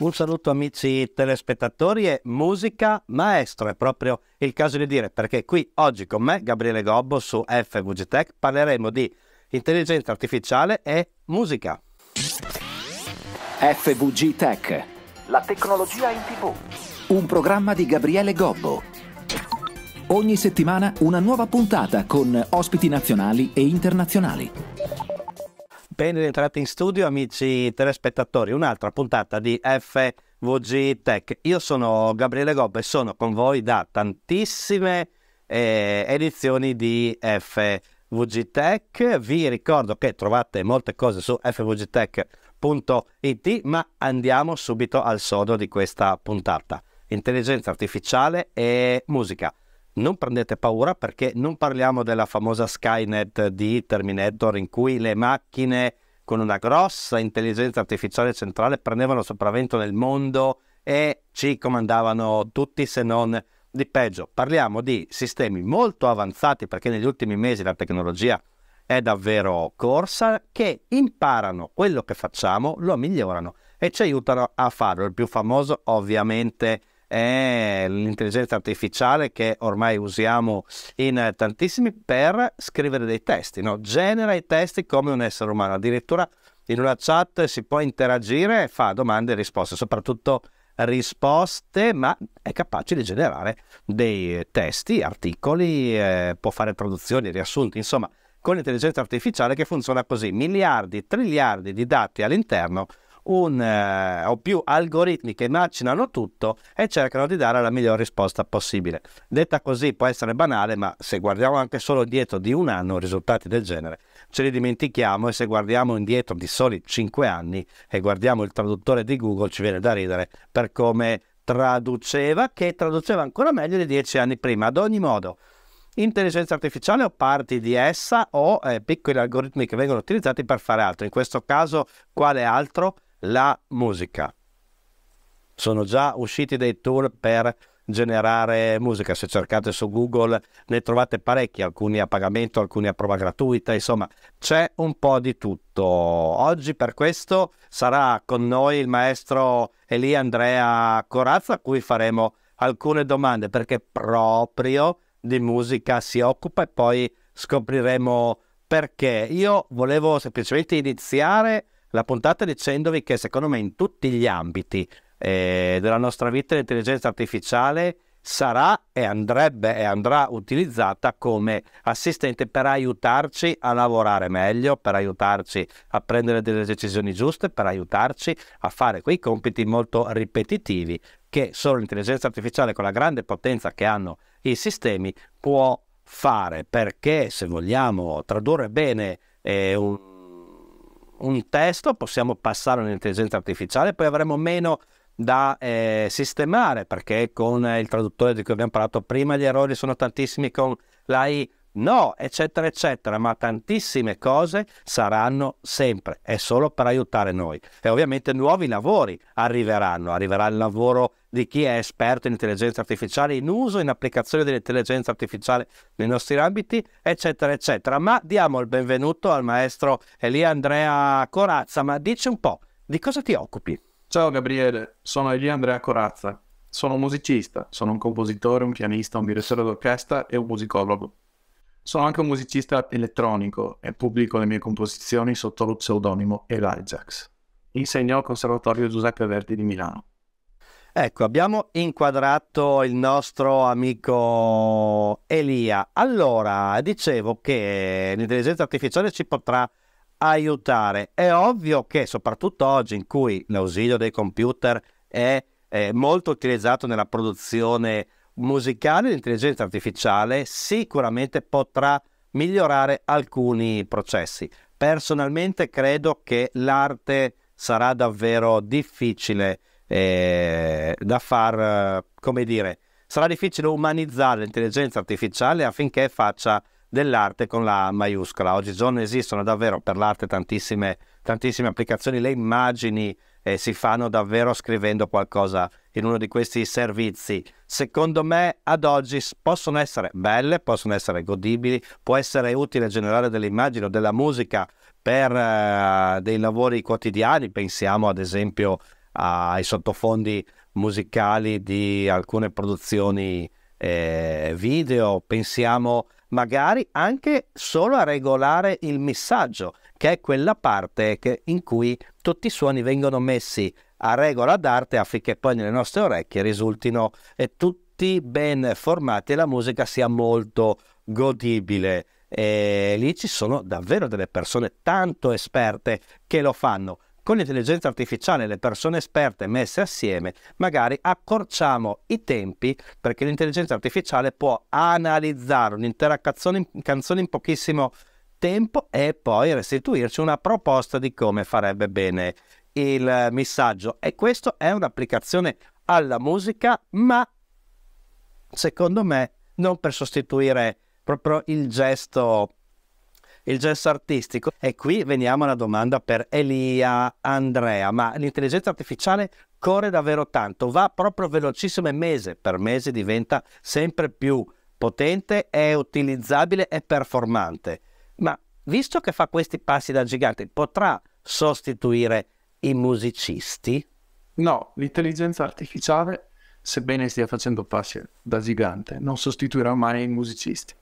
Un saluto amici telespettatori e musica maestro, è proprio il caso di dire, perché qui oggi con me, Gabriele Gobbo su FVG Tech, parleremo di intelligenza artificiale e musica. FVG Tech, la tecnologia in tv. Un programma di Gabriele Gobbo. Ogni settimana una nuova puntata con ospiti nazionali e internazionali. Ben rientrati in studio amici telespettatori, un'altra puntata di FVG Tech. Io sono Gabriele Gobbe e sono con voi da tantissime eh, edizioni di FVG Tech. Vi ricordo che trovate molte cose su fvgtech.it, ma andiamo subito al sodo di questa puntata. Intelligenza artificiale e musica non prendete paura perché non parliamo della famosa Skynet di Terminator in cui le macchine con una grossa intelligenza artificiale centrale prendevano sopravvento nel mondo e ci comandavano tutti se non di peggio. Parliamo di sistemi molto avanzati perché negli ultimi mesi la tecnologia è davvero corsa che imparano quello che facciamo, lo migliorano e ci aiutano a farlo. Il più famoso ovviamente è è l'intelligenza artificiale che ormai usiamo in tantissimi per scrivere dei testi, no? genera i testi come un essere umano, addirittura in una chat si può interagire e fa domande e risposte, soprattutto risposte, ma è capace di generare dei testi, articoli, eh, può fare traduzioni, riassunti, insomma, con l'intelligenza artificiale che funziona così, miliardi, triliardi di dati all'interno un, eh, o più algoritmi che macinano tutto e cercano di dare la miglior risposta possibile. Detta così può essere banale, ma se guardiamo anche solo dietro di un anno risultati del genere, ce li dimentichiamo e se guardiamo indietro di soli 5 anni e guardiamo il traduttore di Google ci viene da ridere per come traduceva, che traduceva ancora meglio di 10 anni prima. Ad ogni modo, intelligenza artificiale o parti di essa o eh, piccoli algoritmi che vengono utilizzati per fare altro. In questo caso, quale altro? la musica. Sono già usciti dei tour per generare musica. Se cercate su Google ne trovate parecchi, alcuni a pagamento, alcuni a prova gratuita, insomma c'è un po' di tutto. Oggi per questo sarà con noi il maestro Eli Andrea Corazza, a cui faremo alcune domande perché proprio di musica si occupa e poi scopriremo perché. Io volevo semplicemente iniziare la puntata dicendovi che secondo me in tutti gli ambiti eh, della nostra vita l'intelligenza artificiale sarà e andrebbe e andrà utilizzata come assistente per aiutarci a lavorare meglio, per aiutarci a prendere delle decisioni giuste, per aiutarci a fare quei compiti molto ripetitivi che solo l'intelligenza artificiale con la grande potenza che hanno i sistemi può fare perché se vogliamo tradurre bene eh, un un testo, possiamo passare all'intelligenza artificiale, poi avremo meno da eh, sistemare perché con eh, il traduttore di cui abbiamo parlato prima gli errori sono tantissimi con l'AI no eccetera eccetera ma tantissime cose saranno sempre è solo per aiutare noi e ovviamente nuovi lavori arriveranno arriverà il lavoro di chi è esperto in intelligenza artificiale, in uso e in applicazione dell'intelligenza artificiale nei nostri ambiti, eccetera, eccetera. Ma diamo il benvenuto al maestro Elia Andrea Corazza, ma dici un po', di cosa ti occupi? Ciao Gabriele, sono Elia Andrea Corazza, sono un musicista, sono un compositore, un pianista, un direttore d'orchestra e un musicologo. Sono anche un musicista elettronico e pubblico le mie composizioni sotto lo pseudonimo Elijahx. Insegno al Conservatorio Giuseppe Verdi di Milano. Ecco, abbiamo inquadrato il nostro amico Elia. Allora, dicevo che l'intelligenza artificiale ci potrà aiutare. È ovvio che soprattutto oggi in cui l'ausilio dei computer è, è molto utilizzato nella produzione musicale, l'intelligenza artificiale sicuramente potrà migliorare alcuni processi. Personalmente credo che l'arte sarà davvero difficile eh, da far, eh, come dire, sarà difficile umanizzare l'intelligenza artificiale affinché faccia dell'arte con la maiuscola. Oggigiorno esistono davvero per l'arte tantissime, tantissime applicazioni, le immagini eh, si fanno davvero scrivendo qualcosa in uno di questi servizi. Secondo me ad oggi possono essere belle, possono essere godibili, può essere utile generare delle immagini o della musica per eh, dei lavori quotidiani, pensiamo ad esempio ai sottofondi musicali di alcune produzioni eh, video, pensiamo magari anche solo a regolare il messaggio, che è quella parte che, in cui tutti i suoni vengono messi a regola d'arte affinché poi nelle nostre orecchie risultino eh, tutti ben formati e la musica sia molto godibile. E lì ci sono davvero delle persone tanto esperte che lo fanno. Con l'intelligenza artificiale e le persone esperte messe assieme, magari accorciamo i tempi perché l'intelligenza artificiale può analizzare un'intera canzone, canzone in pochissimo tempo e poi restituirci una proposta di come farebbe bene il messaggio. E questa è un'applicazione alla musica, ma secondo me non per sostituire proprio il gesto il gesto artistico. E qui veniamo alla domanda per Elia Andrea, ma l'intelligenza artificiale corre davvero tanto, va proprio velocissimo e mese per mese diventa sempre più potente, è utilizzabile e performante. Ma visto che fa questi passi da gigante, potrà sostituire i musicisti? No, l'intelligenza artificiale, sebbene stia facendo passi da gigante, non sostituirà mai i musicisti.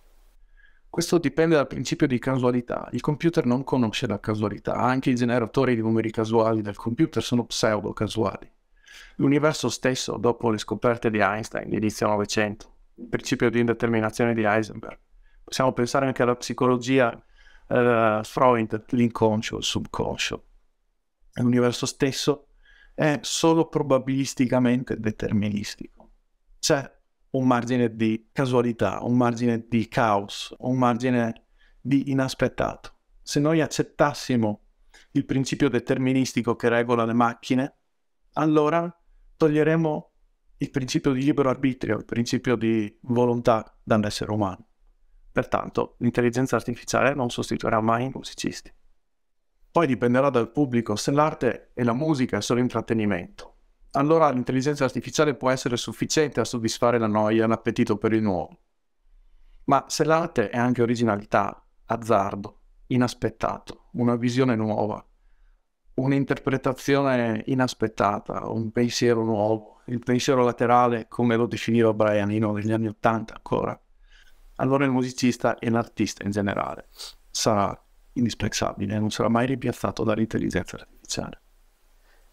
Questo dipende dal principio di casualità. Il computer non conosce la casualità, anche i generatori di numeri casuali del computer sono pseudo-casuali. L'universo stesso, dopo le scoperte di Einstein di inizio Novecento, il principio di indeterminazione di Heisenberg, possiamo pensare anche alla psicologia eh, Freud, l'inconscio, il subconscio. L'universo stesso è solo probabilisticamente deterministico. Cioè, un margine di casualità, un margine di caos, un margine di inaspettato. Se noi accettassimo il principio deterministico che regola le macchine, allora toglieremo il principio di libero arbitrio, il principio di volontà dall'essere umano. Pertanto l'intelligenza artificiale non sostituirà mai i musicisti. Poi dipenderà dal pubblico se l'arte e la musica sono intrattenimento allora l'intelligenza artificiale può essere sufficiente a soddisfare la noia e l'appetito per il nuovo. Ma se l'arte è anche originalità, azzardo, inaspettato, una visione nuova, un'interpretazione inaspettata, un pensiero nuovo, il pensiero laterale come lo definiva Brian Eno negli anni Ottanta ancora, allora il musicista e l'artista in generale sarà indispensabile, non sarà mai rimpiazzato dall'intelligenza artificiale.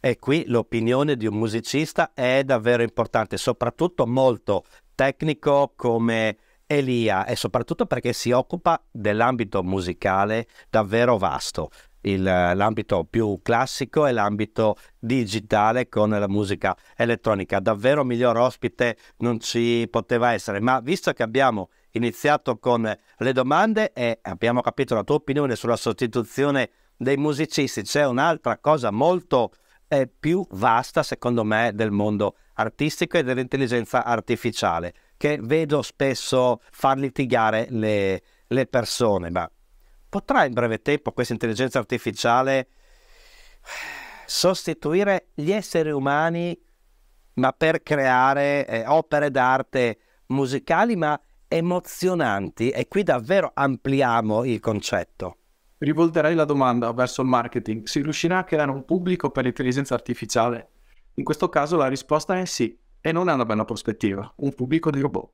E qui l'opinione di un musicista è davvero importante, soprattutto molto tecnico come Elia e soprattutto perché si occupa dell'ambito musicale davvero vasto. Il, l'ambito più classico è l'ambito digitale con la musica elettronica. Davvero miglior ospite non ci poteva essere, ma visto che abbiamo iniziato con le domande e abbiamo capito la tua opinione sulla sostituzione dei musicisti, c'è un'altra cosa molto importante è più vasta, secondo me, del mondo artistico e dell'intelligenza artificiale, che vedo spesso far litigare le, le persone. Ma potrà in breve tempo questa intelligenza artificiale sostituire gli esseri umani, ma per creare eh, opere d'arte musicali, ma emozionanti? E qui davvero ampliamo il concetto rivolterei la domanda verso il marketing. Si riuscirà a creare un pubblico per l'intelligenza artificiale? In questo caso la risposta è sì, e non è una bella prospettiva, un pubblico di robot.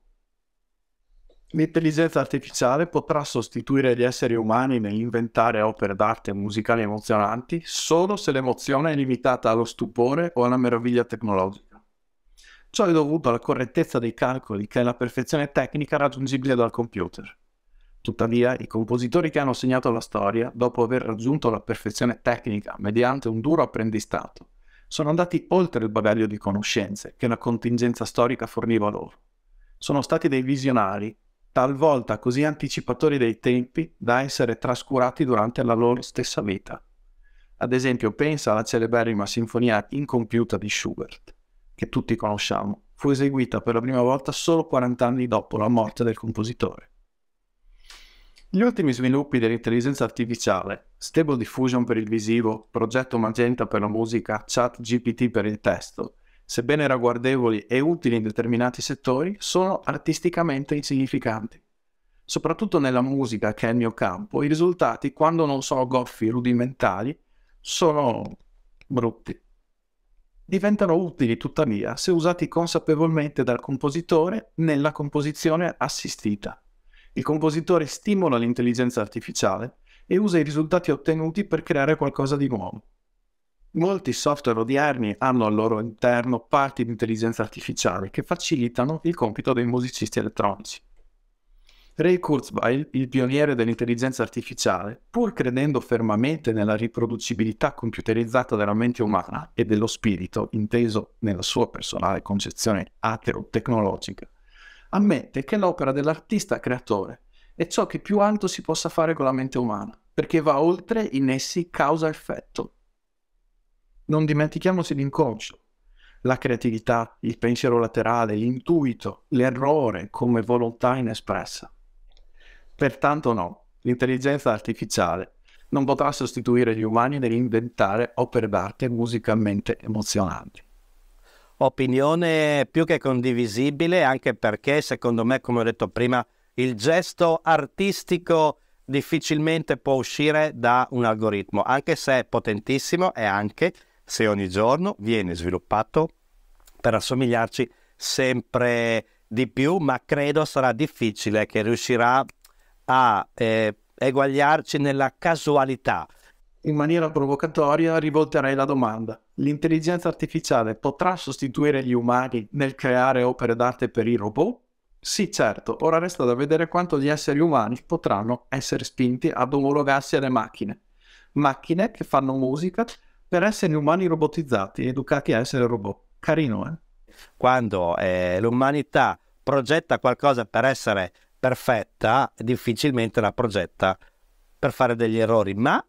L'intelligenza artificiale potrà sostituire gli esseri umani nell'inventare opere d'arte musicali emozionanti solo se l'emozione è limitata allo stupore o alla meraviglia tecnologica. Ciò è dovuto alla correttezza dei calcoli che è la perfezione tecnica raggiungibile dal computer. Tuttavia, i compositori che hanno segnato la storia, dopo aver raggiunto la perfezione tecnica mediante un duro apprendistato, sono andati oltre il bagaglio di conoscenze che la contingenza storica forniva loro. Sono stati dei visionari, talvolta così anticipatori dei tempi da essere trascurati durante la loro stessa vita. Ad esempio, pensa alla celeberrima sinfonia incompiuta di Schubert, che tutti conosciamo, fu eseguita per la prima volta solo 40 anni dopo la morte del compositore. Gli ultimi sviluppi dell'intelligenza artificiale, Stable Diffusion per il visivo, Progetto Magenta per la musica, Chat GPT per il testo, sebbene ragguardevoli e utili in determinati settori, sono artisticamente insignificanti. Soprattutto nella musica, che è il mio campo, i risultati, quando non sono goffi, rudimentali, sono brutti. Diventano utili tuttavia se usati consapevolmente dal compositore nella composizione assistita. Il compositore stimola l'intelligenza artificiale e usa i risultati ottenuti per creare qualcosa di nuovo. Molti software odierni hanno al loro interno parti di intelligenza artificiale che facilitano il compito dei musicisti elettronici. Ray Kurzweil, il pioniere dell'intelligenza artificiale, pur credendo fermamente nella riproducibilità computerizzata della mente umana e dello spirito, inteso nella sua personale concezione aterotecnologica, ammette che l'opera dell'artista creatore è ciò che più alto si possa fare con la mente umana, perché va oltre i nessi causa-effetto. Non dimentichiamoci l'inconscio, la creatività, il pensiero laterale, l'intuito, l'errore come volontà inespressa. Pertanto no, l'intelligenza artificiale non potrà sostituire gli umani nell'inventare opere d'arte musicalmente emozionanti opinione più che condivisibile, anche perché secondo me, come ho detto prima, il gesto artistico difficilmente può uscire da un algoritmo, anche se è potentissimo e anche se ogni giorno viene sviluppato per assomigliarci sempre di più, ma credo sarà difficile che riuscirà a eh, eguagliarci nella casualità in maniera provocatoria rivolterei la domanda. L'intelligenza artificiale potrà sostituire gli umani nel creare opere d'arte per i robot? Sì, certo, ora resta da vedere quanto gli esseri umani potranno essere spinti ad omologarsi alle macchine. Macchine che fanno musica per esseri umani robotizzati, educati a essere robot. Carino, eh? Quando eh, l'umanità progetta qualcosa per essere perfetta, difficilmente la progetta per fare degli errori, ma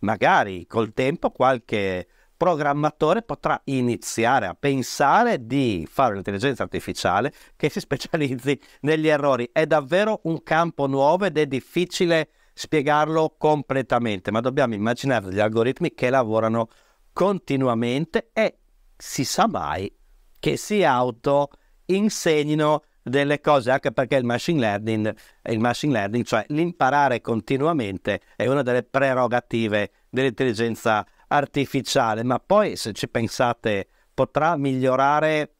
magari col tempo qualche programmatore potrà iniziare a pensare di fare un'intelligenza artificiale che si specializzi negli errori. È davvero un campo nuovo ed è difficile spiegarlo completamente, ma dobbiamo immaginare degli algoritmi che lavorano continuamente e si sa mai che si auto insegnino delle cose, anche perché il machine learning, il machine learning cioè l'imparare continuamente, è una delle prerogative dell'intelligenza artificiale, ma poi se ci pensate potrà migliorare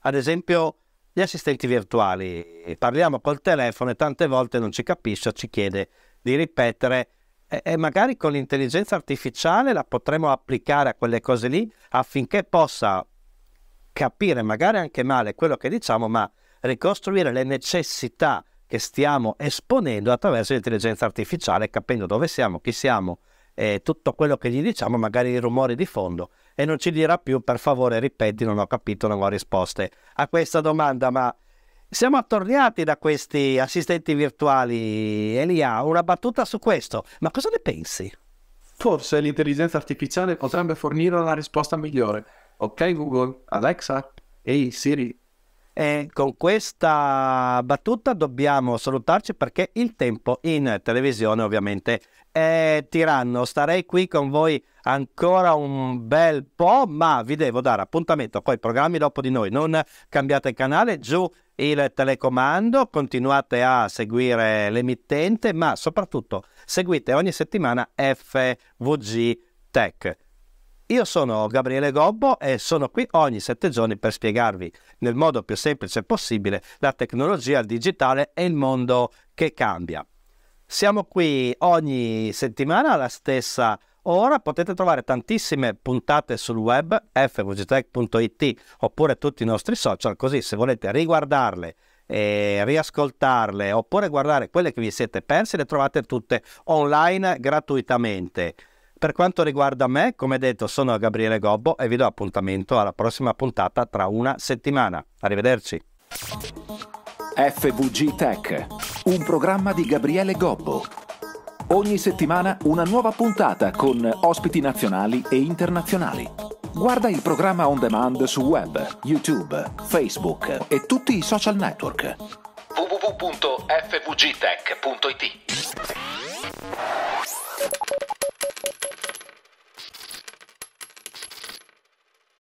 ad esempio gli assistenti virtuali. Parliamo col telefono e tante volte non ci capisce, ci chiede di ripetere e, magari con l'intelligenza artificiale la potremo applicare a quelle cose lì affinché possa capire magari anche male quello che diciamo, ma ricostruire le necessità che stiamo esponendo attraverso l'intelligenza artificiale, capendo dove siamo, chi siamo, e eh, tutto quello che gli diciamo, magari i rumori di fondo, e non ci dirà più, per favore ripeti, non ho capito, non ho risposte a questa domanda, ma siamo attorniati da questi assistenti virtuali. Elia, una battuta su questo, ma cosa ne pensi? Forse l'intelligenza artificiale potrebbe fornire una risposta migliore. Ok Google, Alexa, ehi hey Siri, e con questa battuta dobbiamo salutarci perché il tempo in televisione ovviamente è tiranno. Starei qui con voi ancora un bel po', ma vi devo dare appuntamento poi programmi dopo di noi. Non cambiate canale, giù il telecomando, continuate a seguire l'emittente, ma soprattutto seguite ogni settimana FVG Tech. Io sono Gabriele Gobbo e sono qui ogni sette giorni per spiegarvi nel modo più semplice possibile la tecnologia, il digitale e il mondo che cambia. Siamo qui ogni settimana alla stessa ora, potete trovare tantissime puntate sul web fvgtech.it oppure tutti i nostri social, così se volete riguardarle e riascoltarle oppure guardare quelle che vi siete persi le trovate tutte online gratuitamente. Per quanto riguarda me, come detto, sono Gabriele Gobbo e vi do appuntamento alla prossima puntata tra una settimana. Arrivederci. FVG Tech, un programma di Gabriele Gobbo. Ogni settimana una nuova puntata con ospiti nazionali e internazionali. Guarda il programma on demand su web, YouTube, Facebook e tutti i social network. www.fvgtech.it